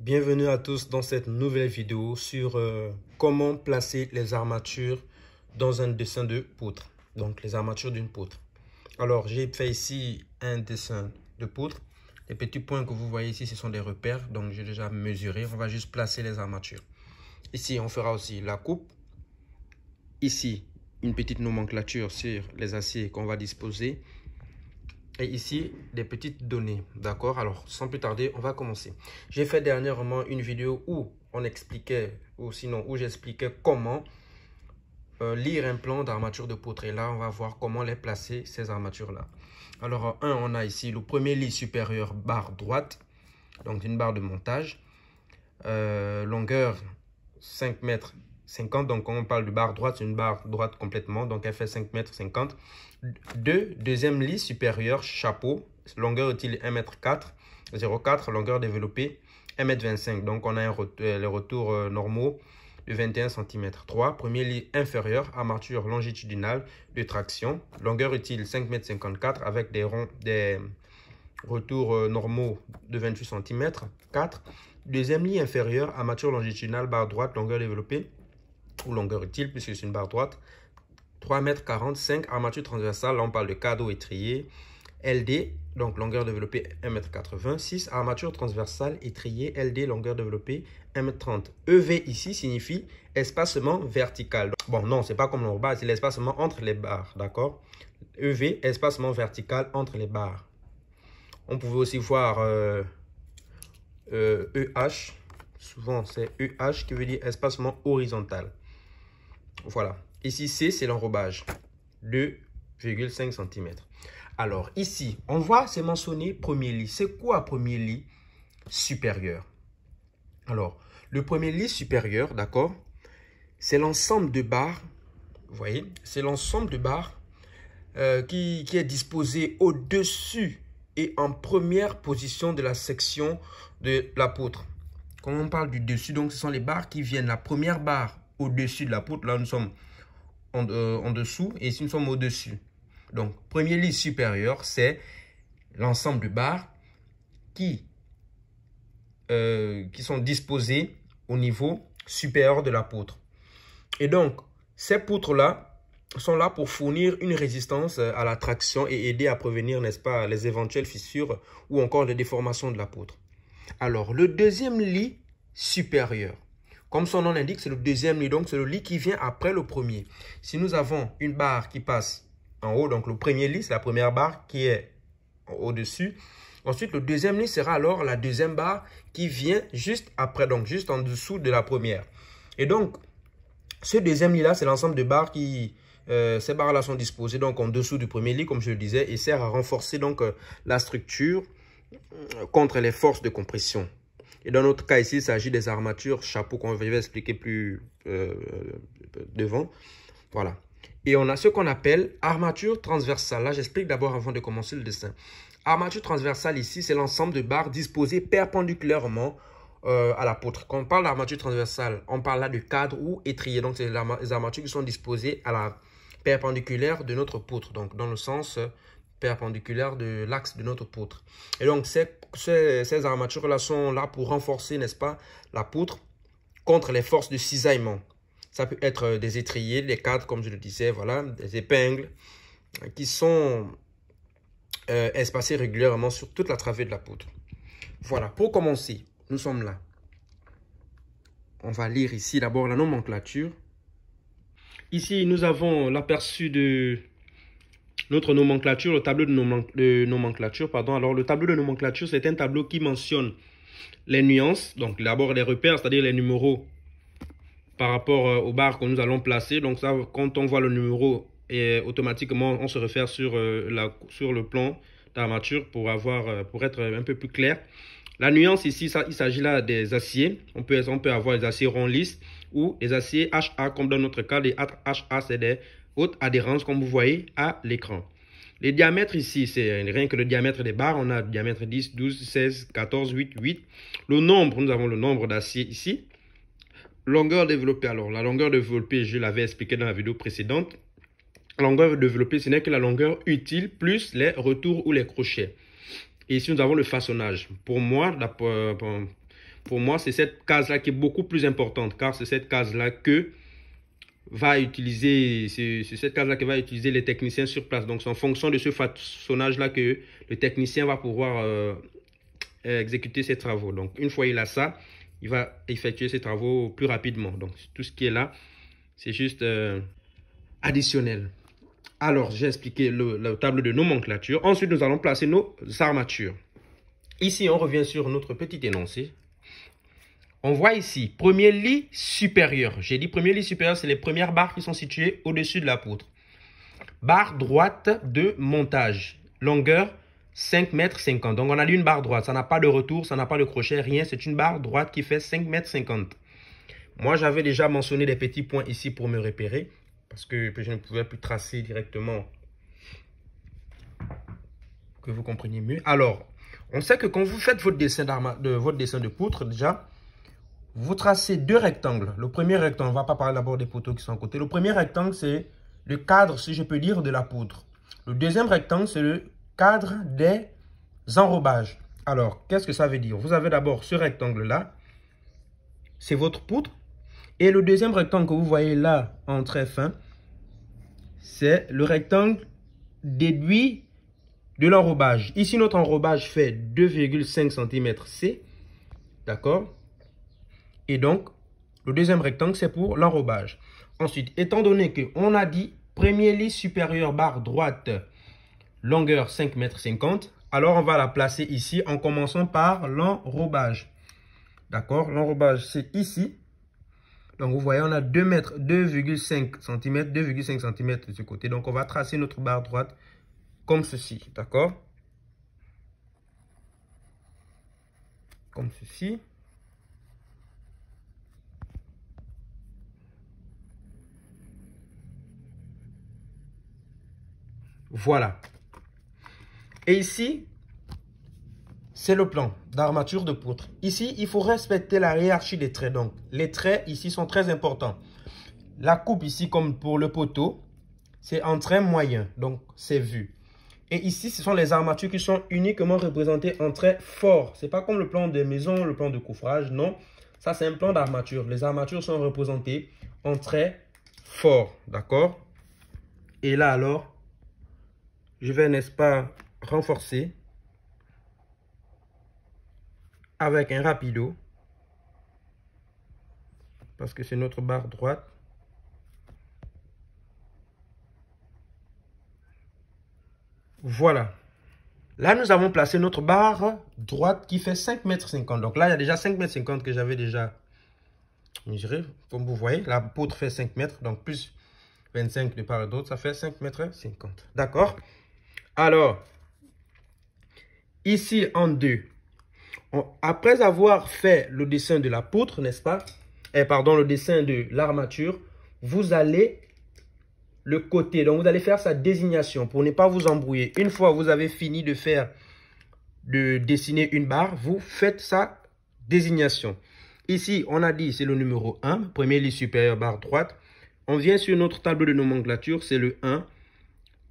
Bienvenue à tous dans cette nouvelle vidéo sur euh, comment placer les armatures dans un dessin de poutre. Donc les armatures d'une poutre. Alors j'ai fait ici un dessin de poutre. Les petits points que vous voyez ici ce sont des repères. Donc j'ai déjà mesuré. On va juste placer les armatures. Ici on fera aussi la coupe. Ici une petite nomenclature sur les aciers qu'on va disposer et ici des petites données. D'accord Alors, sans plus tarder, on va commencer. J'ai fait dernièrement une vidéo où on expliquait, ou sinon où j'expliquais comment euh, lire un plan d'armature de poutre. Et là, on va voir comment les placer, ces armatures-là. Alors, un, on a ici le premier lit supérieur, barre droite, donc une barre de montage. Euh, longueur 5 mètres 50. Donc, quand on parle de barre droite, c'est une barre droite complètement. Donc, elle fait 5 mètres 50. 2. Deuxième lit supérieur, chapeau. Longueur utile 1 mètre 4. 0,4. Longueur développée 1 mètre 25. Donc, on a un euh, les retours euh, normaux de 21 cm. 3. Premier lit inférieur, armature longitudinale de traction. Longueur utile 5 mètres 54 avec des des retours euh, normaux de 28 cm. 4. Deuxième lit inférieur, armature longitudinale, barre droite, longueur développée, longueur utile puisque c'est une barre droite. mètres m, armature transversale, là on parle de cadeau étrier. LD, donc longueur développée 1m86. Armature transversale étrier, LD, longueur développée 1m30. EV ici signifie espacement vertical. Bon, non, c'est pas comme on bas, c'est l'espacement entre les barres, d'accord EV, espacement vertical entre les barres. On pouvait aussi voir EH, souvent c'est EH qui veut dire espacement horizontal. Voilà. Ici, c'est l'enrobage. 2,5 cm. Alors, ici, on voit, c'est mentionné premier lit. C'est quoi premier lit supérieur Alors, le premier lit supérieur, d'accord C'est l'ensemble de barres, vous voyez C'est l'ensemble de barres euh, qui, est disposé au-dessus et en première position de la section de la poutre. Quand on parle du dessus, donc ce sont les barres qui viennent. La première barre au-dessus de la poutre. Là, nous sommes en, euh, en dessous et ici, nous sommes au-dessus. Donc, premier lit supérieur, c'est l'ensemble de barres qui, euh, qui sont disposées au niveau supérieur de la poutre. Et donc, ces poutres-là sont là pour fournir une résistance euh, à la traction et aider à prévenir, n'est-ce pas, les éventuelles fissures ou encore les déformations de la poutre. Alors, le deuxième lit supérieur, comme son nom l'indique, c'est le deuxième lit, donc c'est le lit qui vient après le premier. Si nous avons une barre qui passe en haut, donc le premier lit, c'est la première barre qui est au-dessus. Ensuite, le deuxième lit sera alors la deuxième barre qui vient juste après, donc juste en dessous de la première. Et donc, ce deuxième lit-là, c'est l'ensemble de barres qui... Euh, ces barres-là sont disposées donc en dessous du premier lit, comme je le disais, et sert à renforcer donc euh, la structure euh, contre les forces de compression. Et dans notre cas ici, il s'agit des armatures chapeau qu'on va expliquer plus euh, euh, devant. Voilà. Et on a ce qu'on appelle armature transversale. Là, j'explique d'abord avant de commencer le dessin. Armature transversale ici, c'est l'ensemble de barres disposées perpendiculairement euh, à la poutre. Quand on parle d'armature transversale, on parle là de cadre ou étrier. Donc, c'est les armatures qui sont disposées à la perpendiculaire de notre poutre. Donc, dans le sens perpendiculaire de l'axe de notre poutre. Et donc, ces, armatures-là sont là pour renforcer, n'est-ce pas, la poutre contre les forces de cisaillement. Ça peut être des étriers, des cadres, comme je le disais, voilà, des épingles euh, qui sont euh, espacées régulièrement sur toute la travée de la poutre. Voilà, pour commencer, nous sommes là. On va lire ici d'abord la nomenclature. Ici, nous avons l'aperçu de notre nomenclature, le tableau de, nomenclature, pardon. Alors, le tableau de nomenclature, c'est un tableau qui mentionne les nuances, donc d'abord les repères, c'est-à-dire les numéros par rapport euh, aux barres que nous allons placer. Donc ça, quand on voit le numéro, et automatiquement, on se réfère sur, euh, la, sur le plan d'armature pour, avoir, euh, pour être un peu plus clair. La nuance ici, ça, il s'agit là des aciers. On peut, on avoir les aciers ronds lisses ou les aciers HA, comme dans notre cas, les HA, c'est des haute adhérence, comme vous voyez, à l'écran. Les diamètres ici, c'est rien que le diamètre des barres. On a diamètre 10, 12, 16, 14, 8, 8. Le nombre, nous avons le nombre d'acier ici. Longueur développée. Alors, la longueur développée, je l'avais expliqué dans la vidéo précédente. longueur développée, ce n'est que la longueur utile plus les retours ou les crochets. Et ici, nous avons le façonnage. Pour moi, euh, pour moi c'est cette case-là qui est beaucoup plus importante car c'est cette case-là que va utiliser, c'est cette case-là que va utiliser les techniciens sur place. Donc, c'est en fonction de ce façonnage-là que le technicien va pouvoir euh, exécuter ses travaux. Donc, une fois il a ça, il va effectuer ses travaux plus rapidement. Donc, tout ce qui est là, c'est juste euh, additionnel. Alors, j'ai expliqué le, le table de nomenclature. Ensuite, nous allons placer nos armatures. Ici, on revient sur notre petit énoncé on voit ici, premier lit supérieur. J'ai dit premier lit supérieur, c'est les premières barres qui sont situées au-dessus de la poutre. Barre droite de montage, longueur 5,50 m. Donc on a une barre droite, ça n'a pas de retour, ça n'a pas de crochet, rien. C'est une barre droite qui fait 5,50 m. Moi, j'avais déjà mentionné des petits points ici pour me repérer parce que je ne pouvais plus tracer directement. Que vous compreniez mieux. Alors, on sait que quand vous faites votre dessin, de, votre dessin de poutre, déjà, vous tracez deux rectangles. Le premier rectangle, on ne va pas parler d'abord des poteaux qui sont à côté. Le premier rectangle, c'est le cadre, si je peux dire, de la poudre. Le deuxième rectangle, c'est le cadre des enrobages. Alors, qu'est-ce que ça veut dire Vous avez d'abord ce rectangle-là, c'est votre poudre. Et le deuxième rectangle que vous voyez là, en très fin, c'est le rectangle déduit de l'enrobage. Ici, notre enrobage fait 2,5 cm C. D'accord et donc, le deuxième rectangle, c'est pour l'enrobage. Ensuite, étant donné qu'on a dit premier lit supérieur barre droite, longueur 5,50 m, alors on va la placer ici en commençant par l'enrobage. D'accord L'enrobage, c'est ici. Donc, vous voyez, on a 2 mètres, 2,5 cm, 2,5 cm de ce côté. Donc, on va tracer notre barre droite comme ceci. D'accord Comme ceci. Voilà. Et ici, c'est le plan d'armature de poutre. Ici, il faut respecter la hiérarchie des traits. Donc, les traits ici sont très importants. La coupe ici, comme pour le poteau, c'est en trait moyen. Donc, c'est vu. Et ici, ce sont les armatures qui sont uniquement représentées en trait fort. Ce n'est pas comme le plan de maison, le plan de couffrage. non. Ça, c'est un plan d'armature. Les armatures sont représentées en trait fort. d'accord Et là, alors, je vais, n'est-ce pas, renforcer avec un rapido parce que c'est notre barre droite. Voilà. Là, nous avons placé notre barre droite qui fait 5,50 m. Donc là, il y a déjà 5,50 m que j'avais déjà mesuré. Comme vous voyez, la poutre fait 5 m. Donc plus 25 de part et d'autre, ça fait 5 m. 50. D'accord alors, ici en deux, après avoir fait le dessin de la poutre, n'est-ce pas Et eh, Pardon, le dessin de l'armature, vous allez le côté. Donc, vous allez faire sa désignation pour ne pas vous embrouiller. Une fois vous avez fini de faire, de dessiner une barre, vous faites sa désignation. Ici, on a dit, c'est le numéro 1, premier lit supérieur, barre droite. On vient sur notre table de nomenclature, c'est le 1,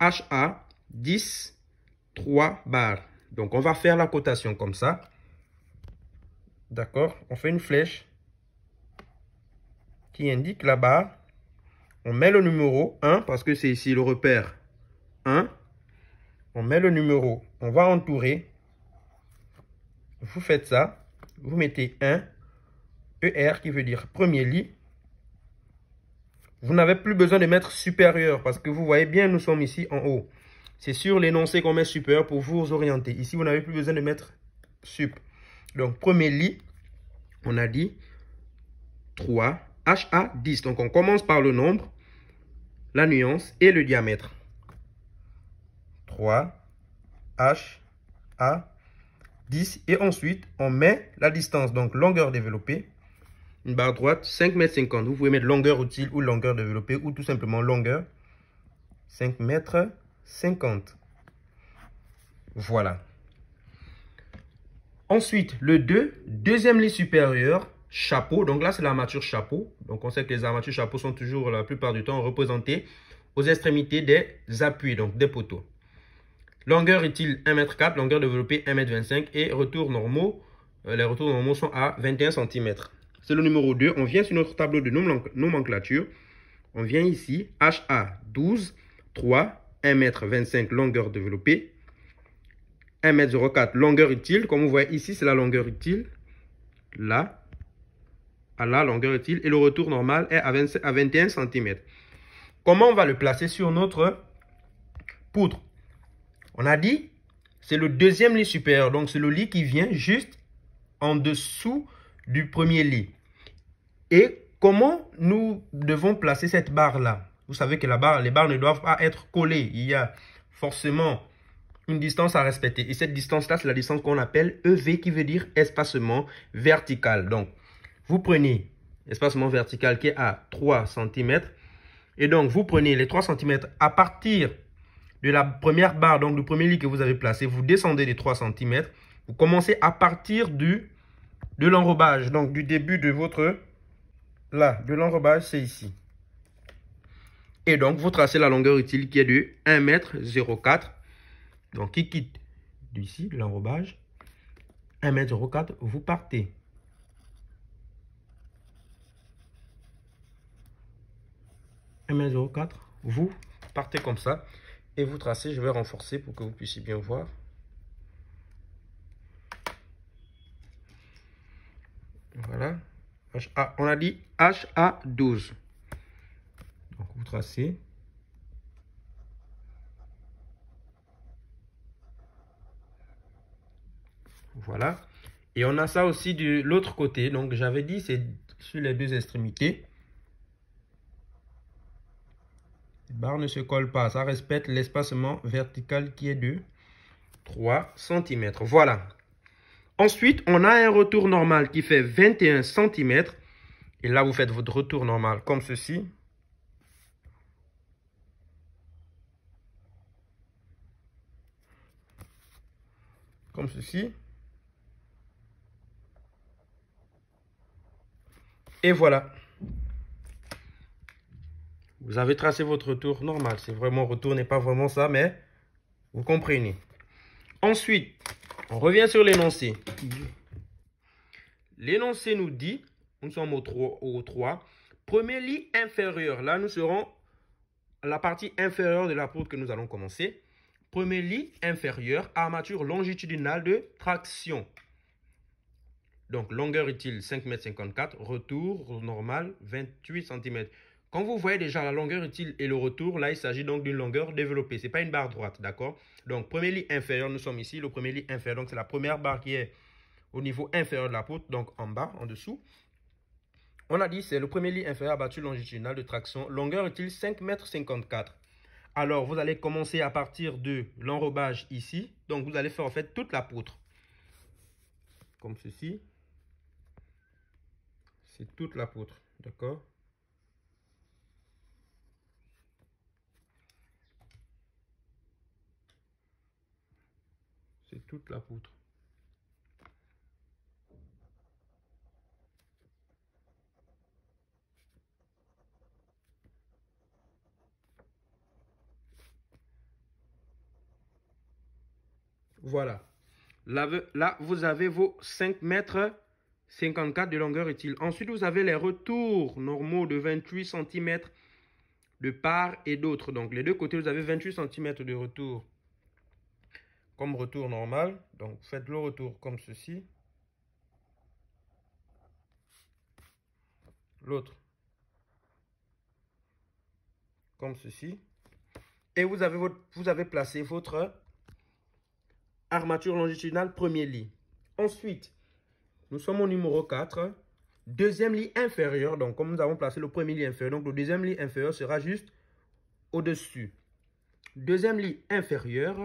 HA, 10, 3 barres. Donc, on va faire la cotation comme ça. D'accord On fait une flèche qui indique la barre. On met le numéro 1 parce que c'est ici le repère 1. On met le numéro. On va entourer. Vous faites ça. Vous mettez 1. ER qui veut dire premier lit. Vous n'avez plus besoin de mettre supérieur parce que vous voyez bien, nous sommes ici en haut. C'est sur l'énoncé qu'on met super » pour vous orienter. Ici, vous n'avez plus besoin de mettre sup. Donc, premier lit, on a dit 3, HA 10. Donc, on commence par le nombre, la nuance et le diamètre. 3, HA 10. Et ensuite, on met la distance, donc longueur développée. Une barre droite, 5 mètres 50. Vous pouvez mettre longueur utile ou longueur développée ou tout simplement longueur. 5 mètres 50. Voilà. Ensuite, le 2, deuxième lit supérieur. chapeau. Donc là, c'est l'armature chapeau. Donc on sait que les armatures chapeau sont toujours, la plupart du temps, représentées aux extrémités des appuis, donc des poteaux. Longueur est-il 1m4, longueur développée 1m25 et retour normaux, euh, les retours normaux sont à 21 cm. C'est le numéro 2. On vient sur notre tableau de nomenclature. On vient ici, HA 12, 3, 1,25 m 25 longueur développée, 1m04 longueur utile. Comme vous voyez ici, c'est la longueur utile. Là, à la longueur utile. Et le retour normal est à, à 21 cm. Comment on va le placer sur notre poudre On a dit, c'est le deuxième lit supérieur. Donc, c'est le lit qui vient juste en dessous du premier lit. Et comment nous devons placer cette barre-là vous savez que les barres ne doivent pas être collées. Il y a forcément une distance à respecter. Et cette distance-là, c'est la distance qu'on appelle EV, qui veut dire espacement vertical. Donc, vous prenez espacement vertical qui est à 3 cm. Et donc, vous prenez les 3 cm à partir de la première barre, donc du premier lit que vous avez placé. Vous descendez les 3 cm. Vous commencez à partir du, de l'enrobage, donc du début de votre... Là, de l'enrobage, c'est ici. Et donc, vous tracez la longueur utile qui est de 1 m 04. Donc, qui quitte d'ici l'enrobage. 1 m 04, vous partez. 1 m 04 vous partez comme ça et vous tracez, je vais renforcer pour que vous puissiez bien voir. Voilà, on a dit HA12. Donc vous tracez. Voilà. Et on a ça aussi de l'autre côté. Donc j'avais dit c'est sur les deux extrémités. Les barres ne se collent pas. Ça respecte l'espacement vertical qui est de 3 cm. Voilà. Ensuite, on a un retour normal qui fait 21 cm. Et là, vous faites votre retour normal comme ceci. ceci. Et voilà. Vous avez tracé votre retour normal. C'est vraiment retour, n'est pas vraiment ça, mais vous comprenez. Ensuite, on revient sur l'énoncé. L'énoncé nous dit, nous sommes au 3, au 3, premier lit inférieur. Là, nous serons la partie inférieure de la poudre que nous allons commencer. Premier lit inférieur, armature longitudinale de traction. Donc, longueur utile 5,54 m, retour normal 28 cm. Quand vous voyez déjà la longueur utile et le retour, là, il s'agit donc d'une longueur développée. Ce n'est pas une barre droite, d'accord Donc, premier lit inférieur, nous sommes ici, le premier lit inférieur. Donc, c'est la première barre qui est au niveau inférieur de la poutre, donc en bas, en dessous. On a dit, c'est le premier lit inférieur abattu longitudinal de traction, longueur utile 5,54 m. Alors, vous allez commencer à partir de l'enrobage ici. Donc, vous allez faire en fait toute la poutre. Comme ceci. C'est toute la poutre, d'accord C'est toute la poutre. Voilà. Là, vous avez vos 5 mètres 54 de longueur utile. Ensuite, vous avez les retours normaux de 28 cm de part et d'autre. Donc, les deux côtés, vous avez 28 cm de retour comme retour normal. Donc, faites le retour comme ceci. L'autre comme ceci. Et vous avez, vous avez placé votre armature longitudinale, premier lit. Ensuite, nous sommes au numéro 4. Deuxième lit inférieur, donc comme nous avons placé le premier lit inférieur, donc le deuxième lit inférieur sera juste au-dessus. Deuxième lit inférieur,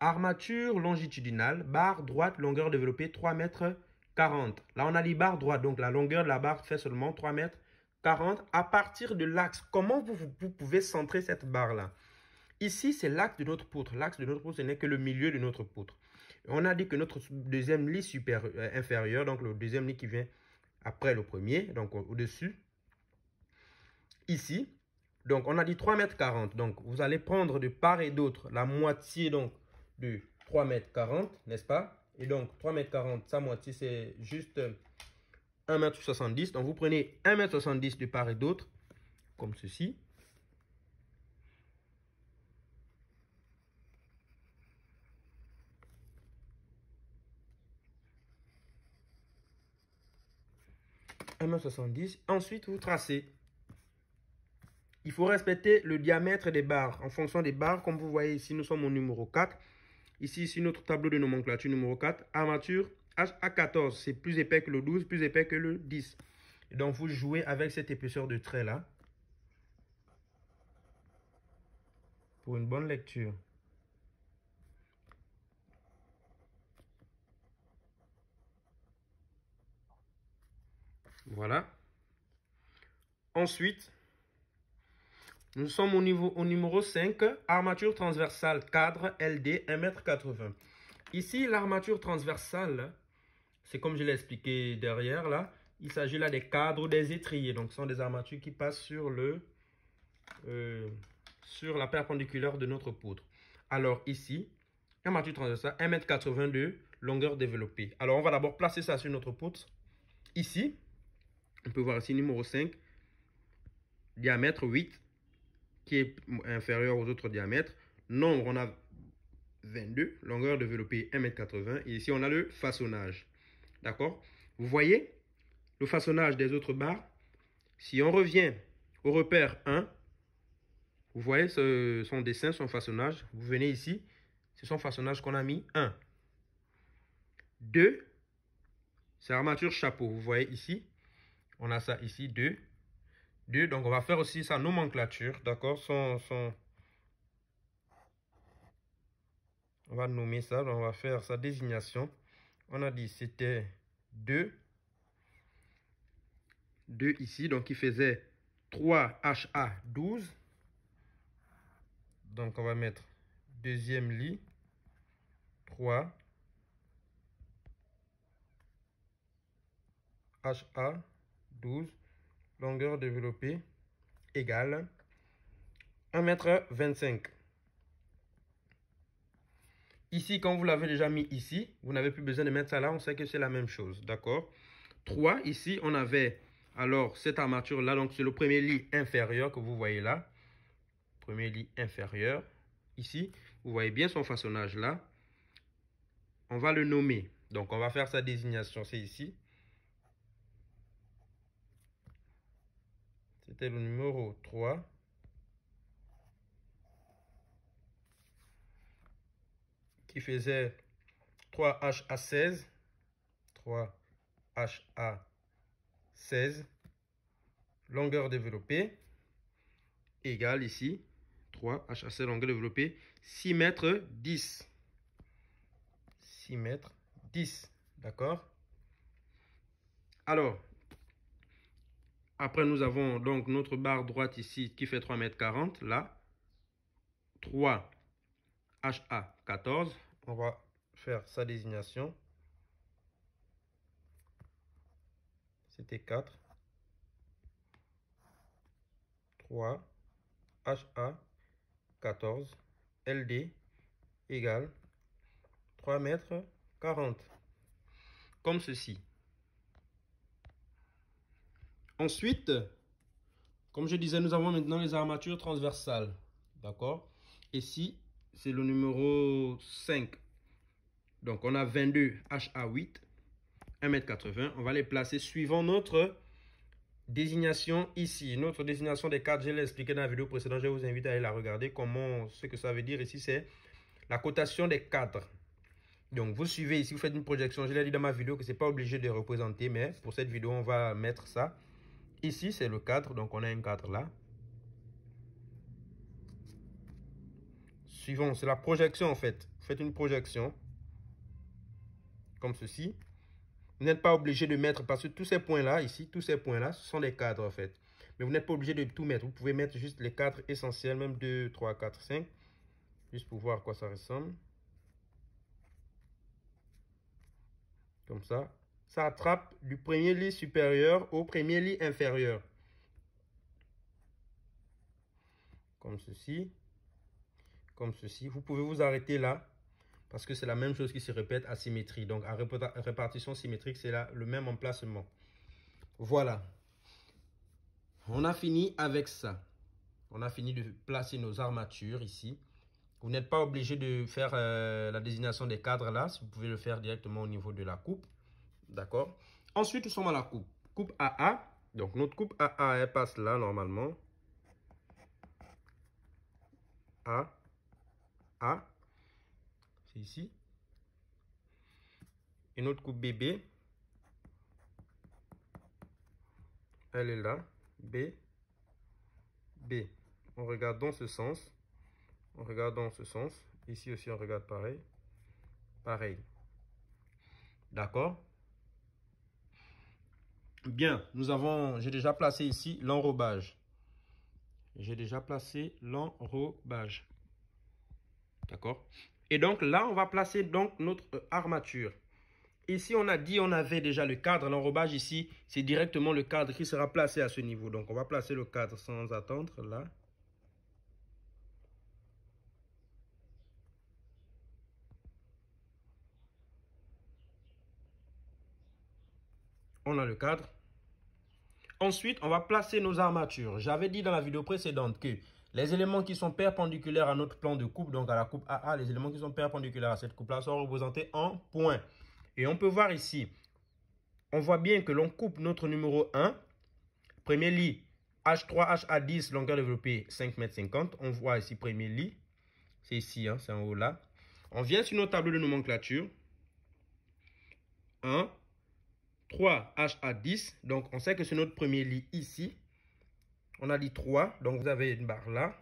armature longitudinale, barre droite, longueur développée 3 mètres 40. Là, on a les barres droite, donc la longueur de la barre fait seulement 3 mètres 40 à partir de l'axe. Comment vous, pouvez centrer cette barre-là Ici, c'est l'axe de notre poutre. L'axe de notre poutre, ce n'est que le milieu de notre poutre. On a dit que notre deuxième lit supérieur, inférieur, donc le deuxième lit qui vient après le premier, donc au-dessus, ici, donc on a dit 3 m. 40. Donc vous allez prendre de part et d'autre la moitié donc de 3 m, 40, n'est-ce pas Et donc 3 m, 40, sa moitié c'est juste 1 m. 70. Donc vous prenez 1 m 70 de part et d'autre, comme ceci. 70. Ensuite, vous tracez. Il faut respecter le diamètre des barres. En fonction des barres, comme vous voyez ici, nous sommes au numéro 4. Ici, ici notre tableau de nomenclature numéro 4. Armature HA14, c'est plus épais que le 12, plus épais que le 10. donc, vous jouez avec cette épaisseur de trait là. Pour une bonne lecture. Voilà. Ensuite, nous sommes au, niveau, au numéro 5, armature transversale cadre LD 1m80. Ici, l'armature transversale, c'est comme je l'ai expliqué derrière là, il s'agit là des cadres des étriers. Donc, sont des armatures qui passent sur, le, euh, sur la perpendiculaire de notre poutre. Alors ici, armature transversale 1m82, longueur développée. Alors, on va d'abord placer ça sur notre poutre, ici. On peut voir ici numéro 5, diamètre 8, qui est inférieur aux autres diamètres. Nombre, on a 22, longueur développée 1m80. Et ici, on a le façonnage. D'accord Vous voyez le façonnage des autres barres. Si on revient au repère 1, vous voyez son dessin, son façonnage. Vous venez ici, c'est son façonnage qu'on a mis 1. 2, c'est armature chapeau, vous voyez ici. On a ça ici, 2. 2, donc on va faire aussi sa nomenclature, d'accord son, son... On va nommer ça, on va faire sa désignation. On a dit c'était 2. 2 ici, donc il faisait 3HA12. Donc on va mettre deuxième lit, 3 HA 12, longueur développée égale 1m25. Ici, quand vous l'avez déjà mis ici, vous n'avez plus besoin de mettre ça là, on sait que c'est la même chose, d'accord 3, ici, on avait alors cette armature-là, donc c'est le premier lit inférieur que vous voyez là. Premier lit inférieur, ici, vous voyez bien son façonnage là. On va le nommer, donc on va faire sa désignation, c'est ici. le numéro 3. Qui faisait 3H à 16. 3H à 16. Longueur développée égale ici 3 h 16 longueur développée 6 mètres 10. 6 mètres 10. D'accord Alors, après, nous avons donc notre barre droite ici qui fait 3 mètres 40, là. 3 HA 14. On va faire sa désignation. C'était 4. 3 HA 14 LD égale 3 mètres 40. Comme ceci. Ensuite, comme je disais, nous avons maintenant les armatures transversales. D'accord Ici, c'est le numéro 5. Donc, on a 22 HA8, 1m80. On va les placer suivant notre désignation ici. Notre désignation des cadres, je l'ai expliqué dans la vidéo précédente. Je vous invite à aller la regarder. Comment, ce que ça veut dire ici, c'est la cotation des cadres. Donc, vous suivez ici, vous faites une projection. Je l'ai dit dans ma vidéo que ce n'est pas obligé de représenter, mais pour cette vidéo, on va mettre ça. Ici, c'est le cadre. donc on a un cadre là. Suivant, c'est la projection en fait. Vous faites une projection, comme ceci. Vous n'êtes pas obligé de mettre, parce que tous ces points-là, ici, tous ces points-là, ce sont des cadres en fait. Mais vous n'êtes pas obligé de tout mettre. Vous pouvez mettre juste les cadres essentiels, même 2, 3, 4, 5. Juste pour voir à quoi ça ressemble. Comme ça. Ça attrape du premier lit supérieur au premier lit inférieur. Comme ceci. Comme ceci. Vous pouvez vous arrêter là. Parce que c'est la même chose qui se répète à symétrie. Donc, à répartition symétrique, c'est le même emplacement. Voilà. On a fini avec ça. On a fini de placer nos armatures ici. Vous n'êtes pas obligé de faire euh, la désignation des cadres là. vous pouvez le faire directement au niveau de la coupe. D'accord Ensuite, nous sommes à la coupe. Coupe AA. Donc, notre coupe AA, elle passe là, normalement. A. A. C'est ici. Et notre coupe BB. Elle est là. B. B. On regarde dans ce sens. On regarde dans ce sens. Ici aussi, on regarde pareil. Pareil. D'accord Bien, nous avons, j'ai déjà placé ici l'enrobage. J'ai déjà placé l'enrobage. D'accord Et donc là, on va placer donc notre euh, armature. Ici, on a dit, on avait déjà le cadre. L'enrobage ici, c'est directement le cadre qui sera placé à ce niveau. Donc, on va placer le cadre sans attendre là. on le cadre. Ensuite, on va placer nos armatures. J'avais dit dans la vidéo précédente que les éléments qui sont perpendiculaires à notre plan de coupe, donc à la coupe AA, les éléments qui sont perpendiculaires à cette coupe-là sont représentés en points. Et on peut voir ici, on voit bien que l'on coupe notre numéro 1, premier lit, H3, HA10, longueur développée 5,50 m. On voit ici premier lit, c'est ici, hein, c'est en haut là. On vient sur nos tableaux de nomenclature. 1, 3 H à 10 Donc, on sait que c'est notre premier lit ici. On a dit 3. Donc, vous avez une barre là.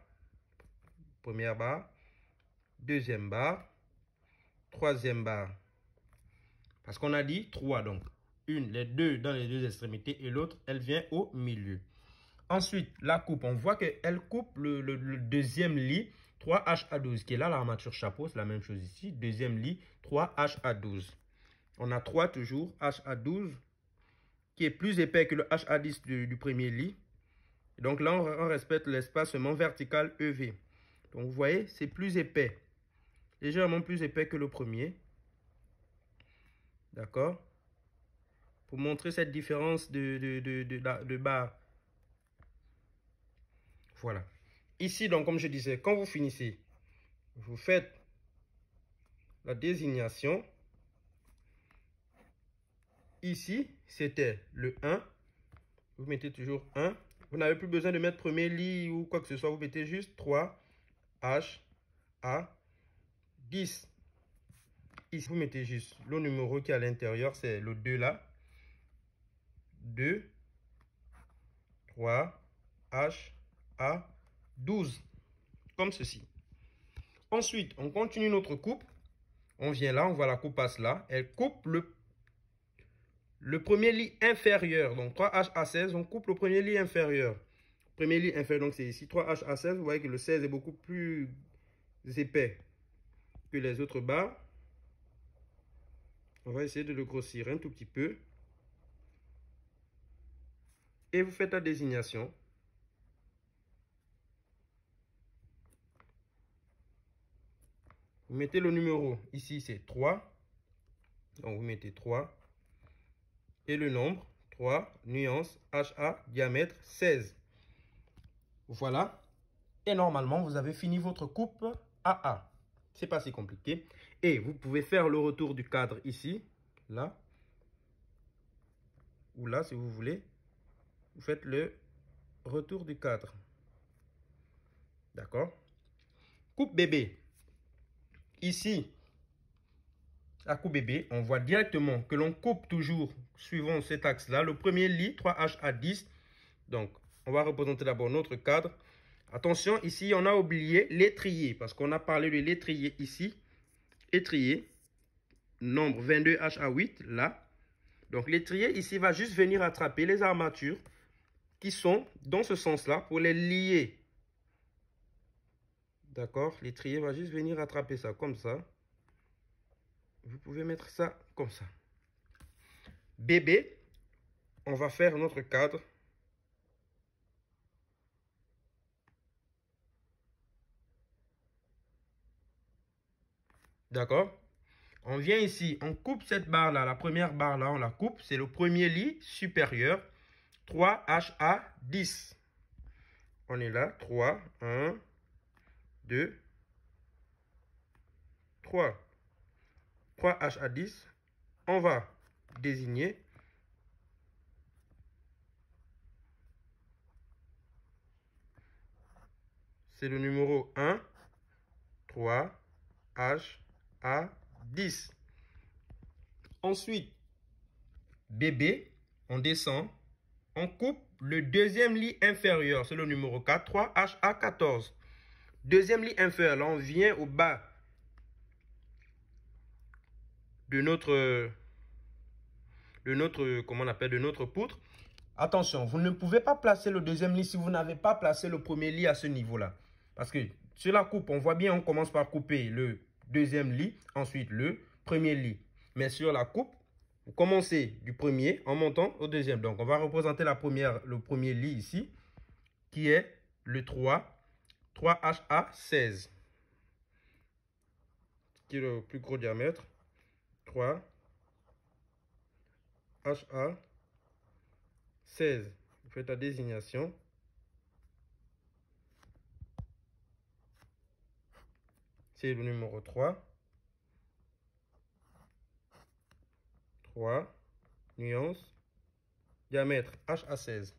Première barre. Deuxième barre. Troisième barre. Parce qu'on a dit 3. Donc, une, les deux dans les deux extrémités et l'autre, elle vient au milieu. Ensuite, la coupe. On voit qu'elle coupe le, deuxième lit 3 H à 12 qui est là, l'armature chapeau. C'est la même chose ici. Deuxième lit 3 H à 12 on a trois toujours, HA12, qui est plus épais que le HA10 du, premier lit. donc là, on, respecte l'espacement vertical EV. Donc vous voyez, c'est plus épais. Légèrement plus épais que le premier. D'accord Pour montrer cette différence de, de, de, de Voilà. Ici, donc, comme je disais, quand vous finissez, vous faites la désignation Ici, c'était le 1. Vous mettez toujours 1. Vous n'avez plus besoin de mettre premier lit ou quoi que ce soit. Vous mettez juste 3, H, à 10. Ici, vous mettez juste le numéro qui est à l'intérieur. C'est le 2 là. 2, 3, H, à 12. Comme ceci. Ensuite, on continue notre coupe. On vient là, on voit la coupe passe là. Elle coupe le le premier lit inférieur, donc 3H à 16, on coupe le premier lit inférieur. Premier lit inférieur, donc c'est ici 3H à 16. Vous voyez que le 16 est beaucoup plus épais que les autres bas. On va essayer de le grossir un tout petit peu. Et vous faites la désignation. Vous mettez le numéro. Ici, c'est 3. Donc, vous mettez 3 et le nombre 3, nuance, HA, diamètre 16. Voilà. Et normalement, vous avez fini votre coupe AA. C'est pas si compliqué. Et vous pouvez faire le retour du cadre ici, là, ou là si vous voulez. Vous faites le retour du cadre. D'accord Coupe bébé. Ici, à coup bébé, on voit directement que l'on coupe toujours, suivant cet axe-là, le premier lit 3H à 10. Donc, on va représenter d'abord notre cadre. Attention, ici, on a oublié l'étrier, parce qu'on a parlé de l'étrier ici. Étrier, nombre 22H à 8, là. Donc, l'étrier ici va juste venir attraper les armatures qui sont dans ce sens-là pour les lier. D'accord L'étrier va juste venir attraper ça, comme ça. Vous pouvez mettre ça comme ça. Bébé, on va faire notre cadre. D'accord On vient ici, on coupe cette barre-là, la première barre-là, on la coupe. C'est le premier lit supérieur. 3HA 10. On est là. 3, 1, 2, 3. 3H à 10, on va désigner c'est le numéro 1, 3, H, à 10. Ensuite, bébé, on descend, on coupe le deuxième lit inférieur, c'est le numéro 4, 3, H, à 14. Deuxième lit inférieur, là, on vient au bas de notre, de notre, comment on appelle, de notre poutre. Attention, vous ne pouvez pas placer le deuxième lit si vous n'avez pas placé le premier lit à ce niveau-là. Parce que sur la coupe, on voit bien, on commence par couper le deuxième lit, ensuite le premier lit. Mais sur la coupe, vous commencez du premier en montant au deuxième. Donc, on va représenter la première, le premier lit ici, qui est le 3, 3HA16, qui est le plus gros diamètre. 3 HA 16. vous faites la désignation. C'est le numéro 3. 3. Nuance. Diamètre HA16.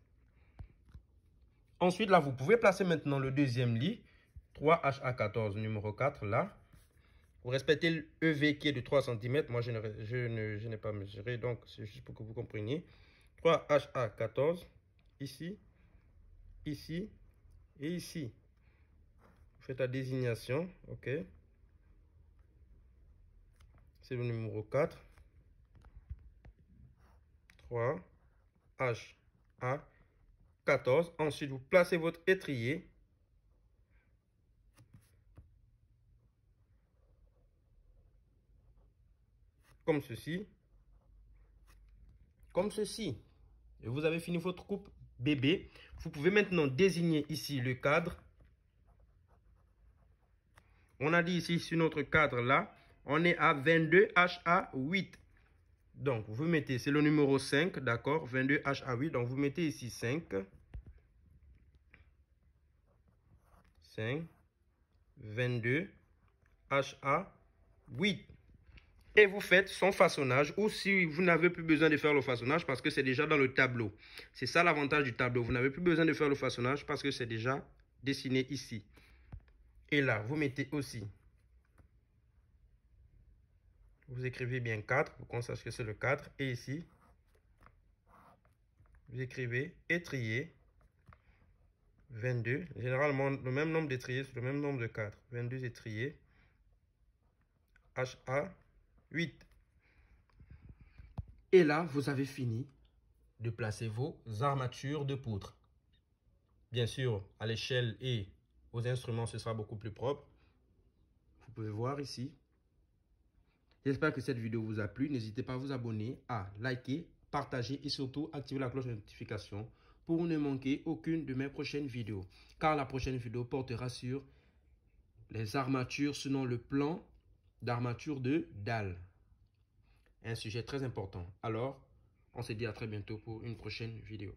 Ensuite, là, vous pouvez placer maintenant le deuxième lit. 3HA14, numéro 4, là. Vous respectez le EV qui est de 3 cm. Moi, je n'ai ne, je pas mesuré, donc c'est juste pour que vous compreniez. 3HA 14, ici, ici et ici. Vous faites la désignation, ok. C'est le numéro 4. 3 HA 14. Ensuite, vous placez votre étrier comme ceci, comme ceci. Et vous avez fini votre coupe bébé. Vous pouvez maintenant désigner ici le cadre. On a dit ici sur notre cadre là, on est à 22HA8. Donc, vous mettez, c'est le numéro 5, d'accord, 22HA8. Donc, vous mettez ici 5. 5, 22, HA8 et vous faites son façonnage ou si vous n'avez plus besoin de faire le façonnage parce que c'est déjà dans le tableau. C'est ça l'avantage du tableau. Vous n'avez plus besoin de faire le façonnage parce que c'est déjà dessiné ici. Et là, vous mettez aussi. Vous écrivez bien 4 pour qu'on sache que c'est le 4. Et ici, vous écrivez étrier 22. Généralement, le même nombre d'étriers c'est le même nombre de 4. 22 étriers. HA 8. Et là, vous avez fini de placer vos armatures de poutre. Bien sûr, à l'échelle et aux instruments, ce sera beaucoup plus propre. Vous pouvez voir ici. J'espère que cette vidéo vous a plu. N'hésitez pas à vous abonner, à liker, partager et surtout activer la cloche de notification pour ne manquer aucune de mes prochaines vidéos. Car la prochaine vidéo portera sur les armatures selon le plan d'armature de dalle. Un sujet très important. Alors, on se dit à très bientôt pour une prochaine vidéo.